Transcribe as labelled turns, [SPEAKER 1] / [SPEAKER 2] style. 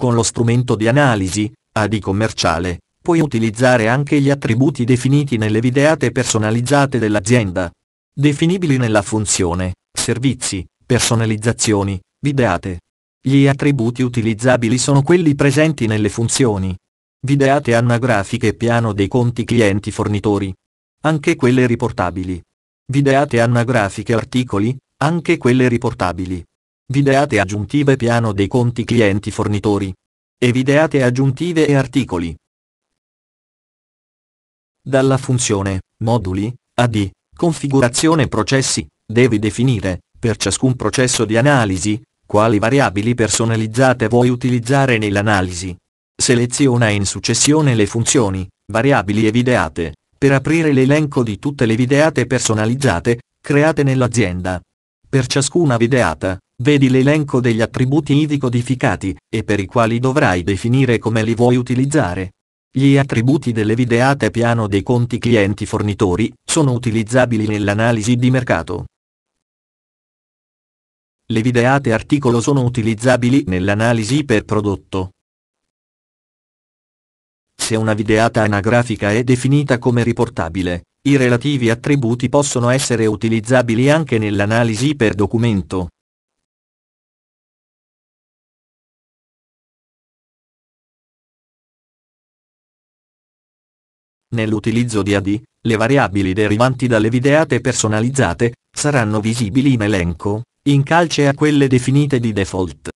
[SPEAKER 1] Con lo strumento di analisi, AD commerciale, puoi utilizzare anche gli attributi definiti nelle videate personalizzate dell'azienda. Definibili nella funzione, servizi, personalizzazioni, videate. Gli attributi utilizzabili sono quelli presenti nelle funzioni. Videate anagrafiche e piano dei conti clienti fornitori. Anche quelle riportabili. Videate anagrafiche articoli, anche quelle riportabili videate aggiuntive piano dei conti clienti fornitori. E videate aggiuntive e articoli. Dalla funzione, moduli, AD, configurazione processi, devi definire, per ciascun processo di analisi, quali variabili personalizzate vuoi utilizzare nell'analisi. Seleziona in successione le funzioni, variabili e videate, per aprire l'elenco di tutte le videate personalizzate, create nell'azienda. Per ciascuna videata, Vedi l'elenco degli attributi ivi codificati, e per i quali dovrai definire come li vuoi utilizzare. Gli attributi delle videate piano dei conti clienti fornitori sono utilizzabili nell'analisi di mercato. Le videate articolo sono utilizzabili nell'analisi per prodotto. Se una videata anagrafica è definita come riportabile, i relativi attributi possono essere utilizzabili anche nell'analisi per documento. Nell'utilizzo di AD, le variabili derivanti dalle videate personalizzate saranno visibili in elenco, in calce a quelle definite di default.